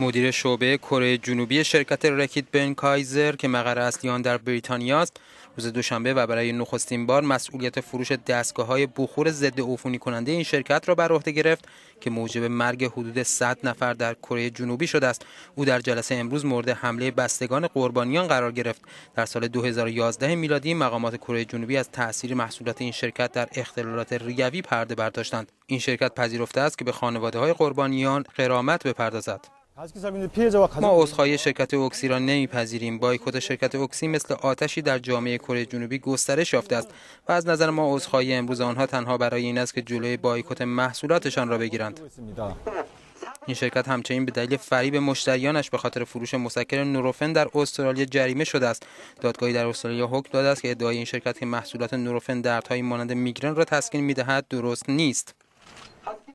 مدیر شعبه کره جنوبی شرکت رکیت بن کایزر که مقر اصلی آن در بریتانیا است روز دوشنبه و برای نخستین بار مسئولیت فروش دستگاه های بخور ضد عفونی کننده این شرکت را بر عهده گرفت که موجب مرگ حدود 100 نفر در کره جنوبی شده است او در جلسه امروز مورد حمله بستگان قربانیان قرار گرفت در سال 2011 میلادی مقامات کره جنوبی از تاثیر محصولات این شرکت در اختلالات ریوی پرده برداشتند این شرکت پذیرفته است که به خانواده های قربانیان قرامت بپردازد ما عذرخواهی شرکت اوکسی را نمیپذیریم بایکوت شرکت اوکسی مثل آتشی در جامعه کره جنوبی گسترش یافته است و از نظر ما عذرخواهی امروز آنها تنها برای این است که جلوی بایکوت محصولاتشان را بگیرند این شرکت همچنین به دلیل فریب مشتریانش به خاطر فروش مسکر نوروفن در استرالیا جریمه شده است دادگاهی در استرالیا حکم داده است که ادعای این شرکت که محصولات نوروفن دردهایی مانند میگرن را تسکین میدهد درست نیست